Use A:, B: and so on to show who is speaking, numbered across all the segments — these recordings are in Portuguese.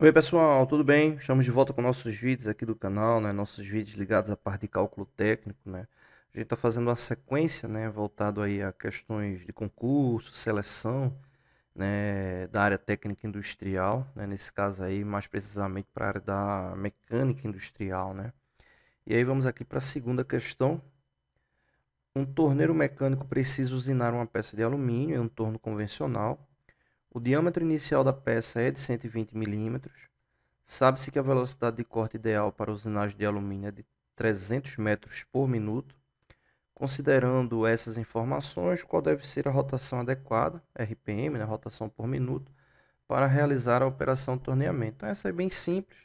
A: Oi pessoal, tudo bem? Estamos de volta com nossos vídeos aqui do canal, né? Nossos vídeos ligados à parte de cálculo técnico, né? A gente está fazendo uma sequência, né? Voltado aí a questões de concurso, seleção, né? Da área técnica industrial, né? Nesse caso aí, mais precisamente para a área da mecânica industrial, né? E aí vamos aqui para a segunda questão. Um torneiro mecânico precisa usinar uma peça de alumínio em um torno convencional o diâmetro inicial da peça é de 120 mm. Sabe-se que a velocidade de corte ideal para usinagem de alumínio é de 300 metros por minuto. Considerando essas informações, qual deve ser a rotação adequada, RPM, né, rotação por minuto, para realizar a operação de torneamento. Então, essa é bem simples,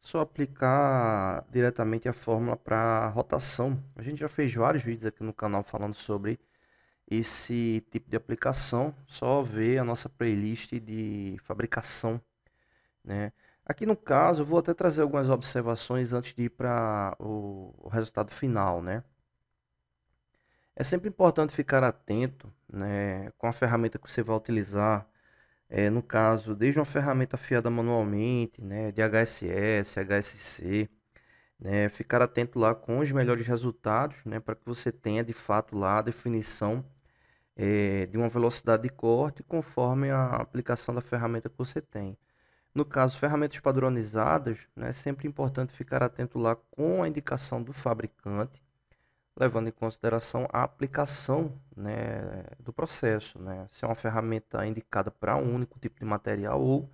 A: só aplicar diretamente a fórmula para rotação. A gente já fez vários vídeos aqui no canal falando sobre esse tipo de aplicação, só ver a nossa playlist de fabricação. Né? Aqui no caso, eu vou até trazer algumas observações antes de ir para o, o, resultado final. Né? É sempre importante ficar atento né, com a ferramenta que você vai utilizar. É, no caso, desde uma ferramenta afiada manualmente, né, de HSS, HSC, né, ficar atento lá com os melhores resultados, né, para que você tenha de fato lá a definição é, de uma velocidade de corte conforme a aplicação da ferramenta que você tem. No caso, ferramentas padronizadas, né, é sempre importante ficar atento lá com a indicação do fabricante, levando em consideração a aplicação né, do processo. Né? Se é uma ferramenta indicada para um único tipo de material ou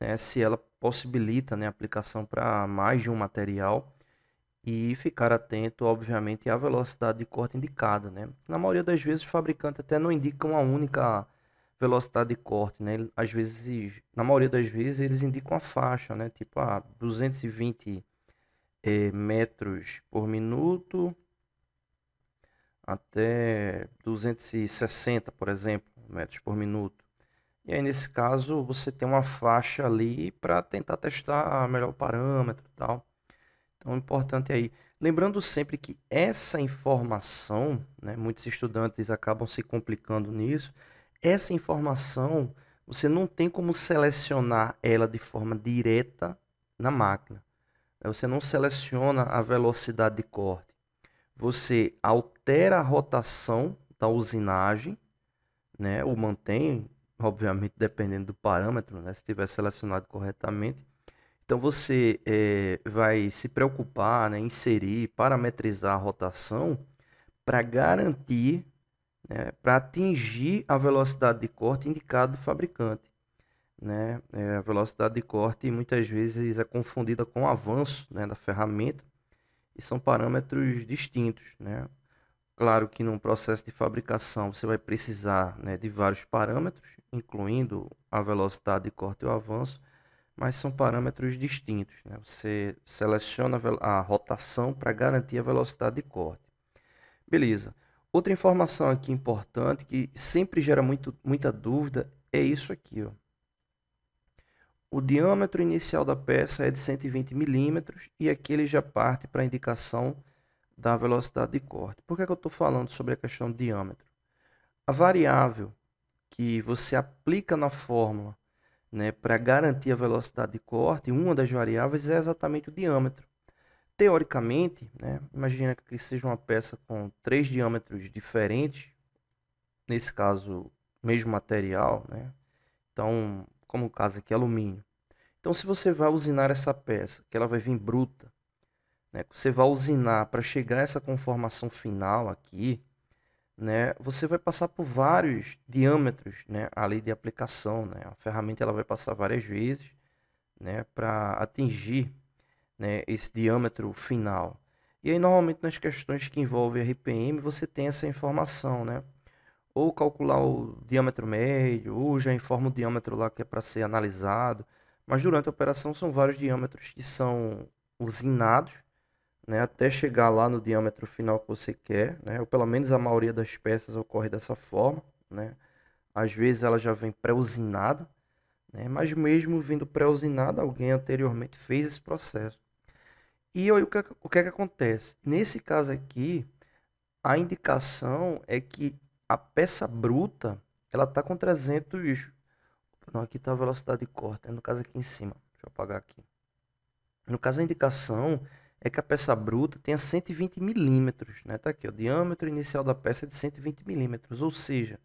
A: né, se ela possibilita né, aplicação para mais de um material e ficar atento, obviamente, à velocidade de corte indicada. Né? Na maioria das vezes, o fabricante até não indica uma única velocidade de corte, né? Às vezes, na maioria das vezes, eles indicam a faixa, né? Tipo, a ah, 220 eh, metros por minuto até 260, por exemplo, metros por minuto. E aí, nesse caso, você tem uma faixa ali para tentar testar melhor o parâmetro e tal. Então, é o importante é aí. Lembrando sempre que essa informação, né, muitos estudantes acabam se complicando nisso, essa informação você não tem como selecionar ela de forma direta na máquina. Né, você não seleciona a velocidade de corte. Você altera a rotação da usinagem, né? ou mantém, obviamente, dependendo do parâmetro, né? se estiver selecionado corretamente. Então você é, vai se preocupar, né, inserir, parametrizar a rotação para garantir, né, para atingir a velocidade de corte indicada do fabricante. Né? É, a velocidade de corte muitas vezes é confundida com o avanço né, da ferramenta e são parâmetros distintos. Né? Claro que num processo de fabricação você vai precisar né, de vários parâmetros, incluindo a velocidade de corte e o avanço mas são parâmetros distintos. Né? Você seleciona a rotação para garantir a velocidade de corte. Beleza. Outra informação aqui importante que sempre gera muito, muita dúvida é isso aqui. Ó. O diâmetro inicial da peça é de 120 milímetros e aqui ele já parte para a indicação da velocidade de corte. Por que, é que eu estou falando sobre a questão do diâmetro? A variável que você aplica na fórmula né, para garantir a velocidade de corte, uma das variáveis é exatamente o diâmetro. Teoricamente, né, imagina que seja uma peça com três diâmetros diferentes, nesse caso, mesmo material, né? então, como o caso aqui, alumínio. Então, se você vai usinar essa peça, que ela vai vir bruta, né, você vai usinar para chegar a essa conformação final aqui, né, você vai passar por vários diâmetros né, ali de aplicação. Né? A ferramenta ela vai passar várias vezes né, para atingir né, esse diâmetro final. E aí, normalmente, nas questões que envolvem RPM, você tem essa informação, né? Ou calcular o diâmetro médio, ou já informa o diâmetro lá que é para ser analisado. Mas durante a operação são vários diâmetros que são usinados né, até chegar lá no diâmetro final que você quer, né, ou pelo menos a maioria das peças ocorre dessa forma, né, às vezes ela já vem pré-usinada, né, mas mesmo vindo pré-usinada, alguém anteriormente fez esse processo. E aí, o, que, é o que é que acontece? Nesse caso aqui, a indicação é que a peça bruta, ela está com 300, não, aqui está a velocidade de corte, é no caso aqui em cima, deixa eu apagar aqui. No caso a indicação é que a peça bruta tenha 120 milímetros. Né? Tá aqui, o diâmetro inicial da peça é de 120 milímetros, ou seja,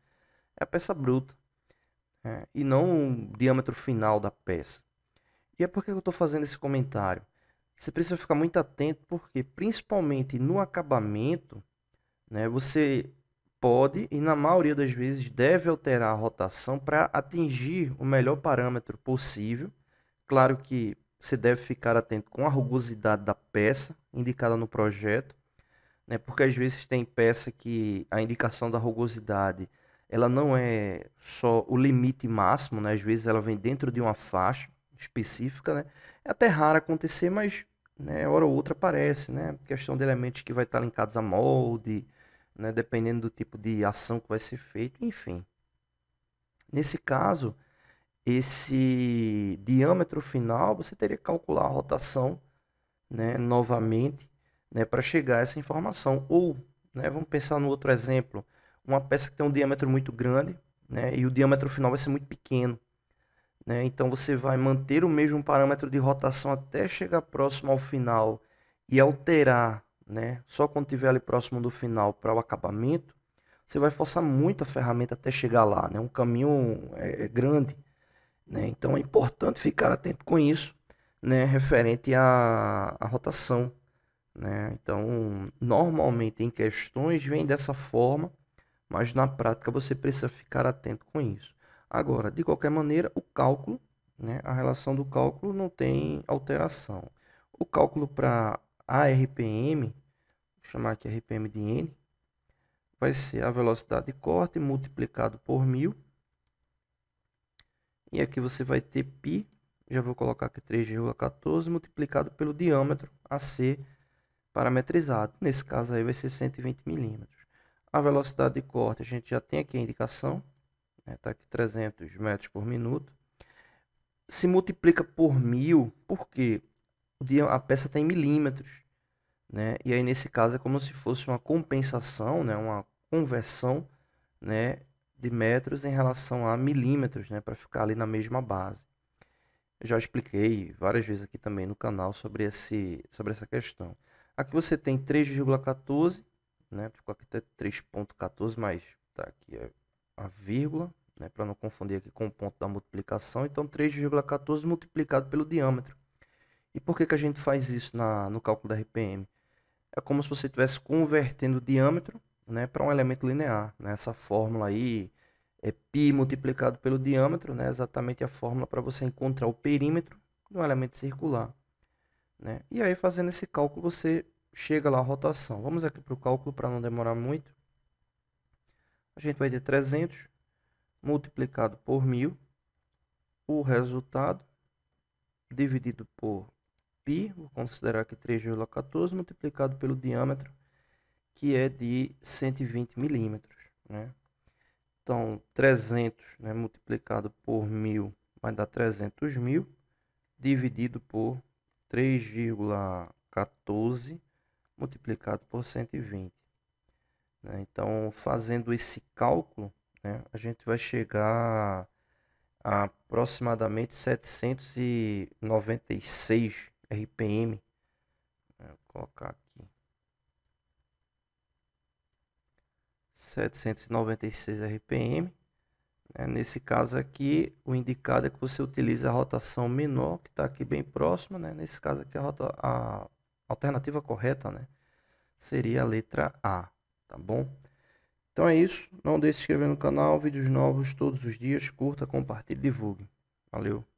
A: é a peça bruta. Né? E não o diâmetro final da peça. E é porque eu estou fazendo esse comentário. Você precisa ficar muito atento porque, principalmente no acabamento, né, você pode e na maioria das vezes deve alterar a rotação para atingir o melhor parâmetro possível. Claro que você deve ficar atento com a rugosidade da peça indicada no projeto, né? porque às vezes tem peça que a indicação da rugosidade ela não é só o limite máximo, né? às vezes ela vem dentro de uma faixa específica. Né? É até raro acontecer, mas né, hora ou outra aparece. Né? Questão de elementos que vai estar linkados a molde, né? dependendo do tipo de ação que vai ser feito, enfim. Nesse caso, esse diâmetro final, você teria que calcular a rotação né, novamente né, para chegar a essa informação. Ou, né, vamos pensar no outro exemplo, uma peça que tem um diâmetro muito grande né, e o diâmetro final vai ser muito pequeno. Né? Então você vai manter o mesmo parâmetro de rotação até chegar próximo ao final e alterar né, só quando estiver ali próximo do final para o acabamento, você vai forçar muito a ferramenta até chegar lá. Né? Um caminho é, é grande. Né? Então é importante ficar atento com isso, né? referente à, à rotação. Né? Então, normalmente em questões vem dessa forma, mas na prática você precisa ficar atento com isso. Agora, de qualquer maneira, o cálculo, né? a relação do cálculo não tem alteração. O cálculo para ARPM, vou chamar aqui RPM de N, vai ser a velocidade de corte multiplicado por mil e aqui você vai ter π, já vou colocar aqui 3,14 multiplicado pelo diâmetro a ser parametrizado. Nesse caso aí vai ser 120 milímetros. A velocidade de corte, a gente já tem aqui a indicação, está né? Tá aqui 300 metros por minuto. Se multiplica por mil, porque a peça tem milímetros. Né? E aí, nesse caso, é como se fosse uma compensação, né? uma conversão né? de metros em relação a milímetros, né, para ficar ali na mesma base. Eu já expliquei várias vezes aqui também no canal sobre, esse, sobre essa questão. Aqui você tem 3,14, né, ficou aqui até 3,14, mas tá aqui a vírgula, né, para não confundir aqui com o ponto da multiplicação. Então, 3,14 multiplicado pelo diâmetro. E por que, que a gente faz isso na, no cálculo da RPM? É como se você estivesse convertendo o diâmetro né, para um elemento linear. Né? Essa fórmula aí é π multiplicado pelo diâmetro, né, exatamente a fórmula para você encontrar o perímetro de um elemento circular. Né? E aí, fazendo esse cálculo, você chega lá à rotação. Vamos aqui para o cálculo para não demorar muito. A gente vai ter 300 multiplicado por 1.000, o resultado dividido por π, vou considerar aqui 3,14, multiplicado pelo diâmetro que é de 120 milímetros. Né? Então, 300 né, multiplicado por 1.000 vai dar 300 mil, dividido por 3,14 multiplicado por 120. Né? Então, fazendo esse cálculo, né, a gente vai chegar a aproximadamente 796 RPM. Né? Vou colocar aqui. 796 RPM. Né? Nesse caso aqui, o indicado é que você utilize a rotação menor, que está aqui bem próxima. Né? Nesse caso aqui, a, rota, a alternativa correta né? seria a letra A, tá bom? Então é isso. Não deixe de se inscrever no canal. Vídeos novos todos os dias. Curta, compartilhe, divulgue. Valeu!